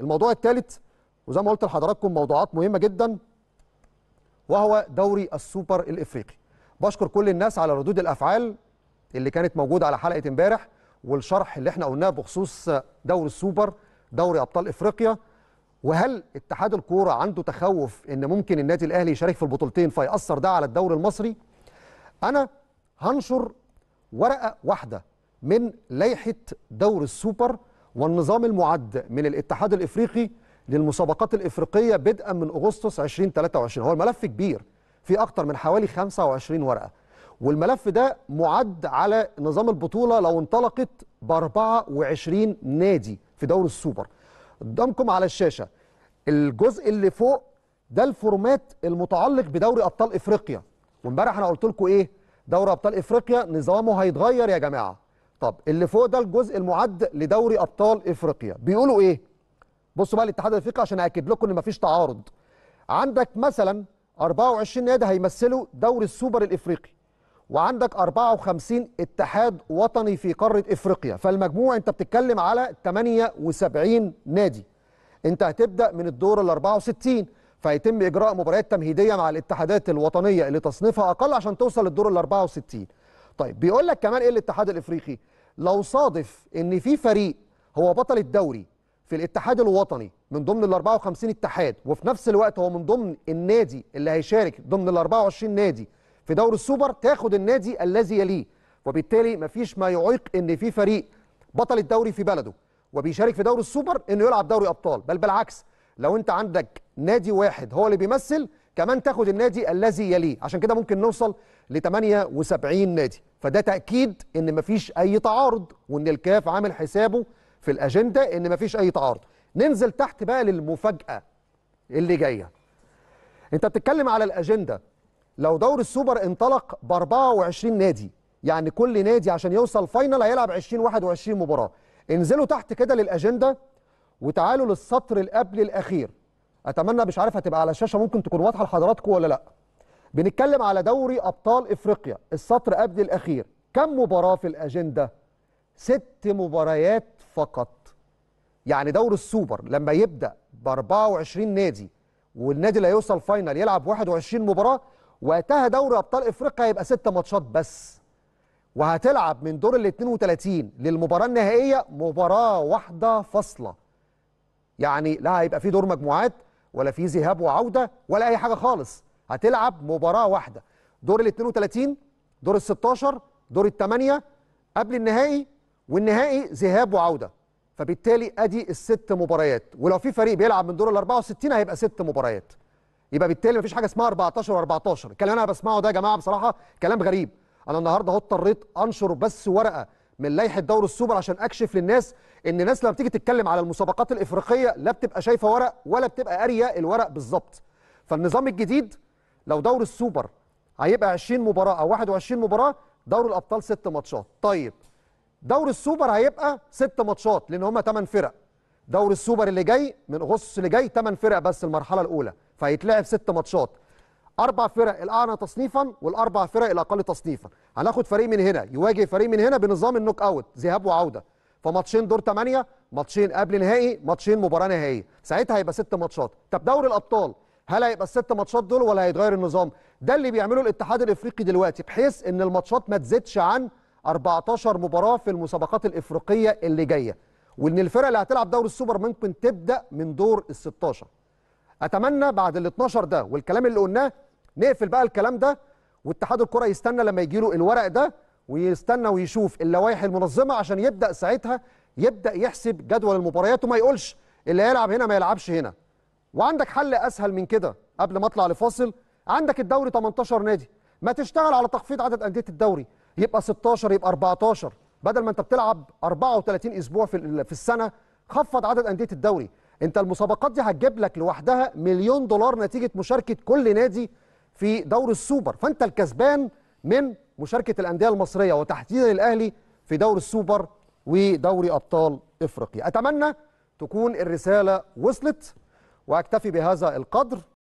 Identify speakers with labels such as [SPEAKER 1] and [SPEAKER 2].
[SPEAKER 1] الموضوع الثالث وزي ما قلت لحضراتكم موضوعات مهمه جدا وهو دوري السوبر الافريقي بشكر كل الناس على ردود الافعال اللي كانت موجوده على حلقه امبارح والشرح اللي احنا قلناه بخصوص دوري السوبر دوري ابطال افريقيا وهل اتحاد الكوره عنده تخوف ان ممكن النادي الاهلي يشارك في البطولتين فياثر ده على الدوري المصري انا هنشر ورقه واحده من لائحه دوري السوبر والنظام المعد من الاتحاد الافريقي للمسابقات الافريقيه بدءا من اغسطس 2023 هو الملف كبير في اكتر من حوالي 25 ورقه والملف ده معد على نظام البطوله لو انطلقت ب 24 نادي في دوري السوبر قدامكم على الشاشه الجزء اللي فوق ده الفورمات المتعلق بدوري ابطال افريقيا وامبارح انا قلت لكم ايه دوري ابطال افريقيا نظامه هيتغير يا جماعه طب اللي فوق ده الجزء المعد لدوري ابطال افريقيا بيقولوا ايه بصوا بقى الاتحاد الافريقي عشان اكد لكم ان مفيش تعارض عندك مثلا 24 نادي هيمثلوا دوري السوبر الافريقي وعندك 54 اتحاد وطني في قاره افريقيا فالمجموع انت بتتكلم على 78 نادي انت هتبدا من الدور ال 64 فيتم اجراء مباريات تمهيديه مع الاتحادات الوطنيه اللي تصنيفها اقل عشان توصل للدور ال 64 طيب بيقول لك كمان ايه الاتحاد الافريقي لو صادف ان في فريق هو بطل الدوري في الاتحاد الوطني من ضمن ال 54 اتحاد وفي نفس الوقت هو من ضمن النادي اللي هيشارك ضمن ال 24 نادي في دوري السوبر تاخد النادي الذي يليه وبالتالي مفيش ما يعيق ان في فريق بطل الدوري في بلده وبيشارك في دوري السوبر انه يلعب دوري ابطال بل بالعكس لو انت عندك نادي واحد هو اللي بيمثل كمان تاخد النادي الذي يليه عشان كده ممكن نوصل ل 78 نادي فده تاكيد ان مفيش اي تعارض وان الكاف عامل حسابه في الاجنده ان مفيش اي تعارض ننزل تحت بقى للمفاجاه اللي جايه انت بتتكلم على الاجنده لو دور السوبر انطلق ب 24 نادي يعني كل نادي عشان يوصل فاينل هيلعب 20 21 مباراه انزلوا تحت كده للاجنده وتعالوا للسطر اللي قبل الاخير اتمنى مش عارف هتبقى على الشاشه ممكن تكون واضحه لحضراتكم ولا لا بنتكلم على دوري ابطال افريقيا السطر قبل الاخير كم مباراه في الاجنده ست مباريات فقط يعني دور السوبر لما يبدا ب 24 نادي والنادي اللي هيوصل فاينل يلعب 21 مباراه وقتها دوري ابطال افريقيا هيبقى ست ماتشات بس وهتلعب من دور ال 32 للمباراه النهائيه مباراه واحده فاصله يعني لا هيبقى في دور مجموعات ولا في ذهاب وعوده ولا اي حاجه خالص هتلعب مباراه واحده دور ال 32 دور ال 16 دور الثمانيه قبل النهائي والنهائي ذهاب وعوده فبالتالي ادي الست مباريات ولو في فريق بيلعب من دور ال 64 هيبقى ست مباريات يبقى بالتالي مفيش حاجه اسمها 14 و14 الكلام انا بسمعه ده يا جماعه بصراحه كلام غريب انا النهارده اهو اضطريت انشر بس ورقه من لائحه دور السوبر عشان اكشف للناس ان الناس لما بتيجي تتكلم على المسابقات الافريقيه لا بتبقى شايفه ورق ولا بتبقى قاريه الورق بالظبط فالنظام الجديد لو دور السوبر هيبقى 20 مباراه او 21 مباراه دور الابطال ست ماتشات طيب دور السوبر هيبقى ست ماتشات لان هم 8 فرق دور السوبر اللي جاي من اغسطس اللي جاي 8 فرق بس المرحله الاولى فهيتلعب ست ماتشات اربع فرق الاعلى تصنيفا والاربع فرق الاقل تصنيفا هناخد فريق من هنا يواجه فريق من هنا بنظام النوك اوت ذهاب وعوده فماتشين دور 8 ماتشين قبل نهائي ماتشين مباراه نهائيه ساعتها هيبقى ست ماتشات طب دوري الابطال هل هيبقى الست ماتشات دول ولا هيتغير النظام ده اللي بيعمله الاتحاد الافريقي دلوقتي بحيث ان الماتشات ما تزيدش عن 14 مباراه في المسابقات الافريقيه اللي جايه وان الفرق اللي هتلعب دوري السوبر ممكن تبدا من دور ال 16 اتمنى بعد ال 12 ده والكلام اللي قلناه نقفل بقى الكلام ده واتحاد الكره يستنى لما يجي له الورق ده ويستنى ويشوف اللوائح المنظمه عشان يبدا ساعتها يبدا يحسب جدول المباريات وما يقولش اللي هيلعب هنا ما يلعبش هنا وعندك حل اسهل من كده قبل ما اطلع لفاصل عندك الدوري 18 نادي ما تشتغل على تخفيض عدد انديه الدوري يبقى 16 يبقى 14 بدل ما انت بتلعب 34 اسبوع في في السنه خفض عدد انديه الدوري انت المسابقات دي هتجيب لك لوحدها مليون دولار نتيجه مشاركه كل نادي في دور السوبر فانت الكسبان من مشاركه الانديه المصريه وتحديدا الاهلي في دور السوبر ودوري ابطال افريقيا اتمنى تكون الرساله وصلت واكتفي بهذا القدر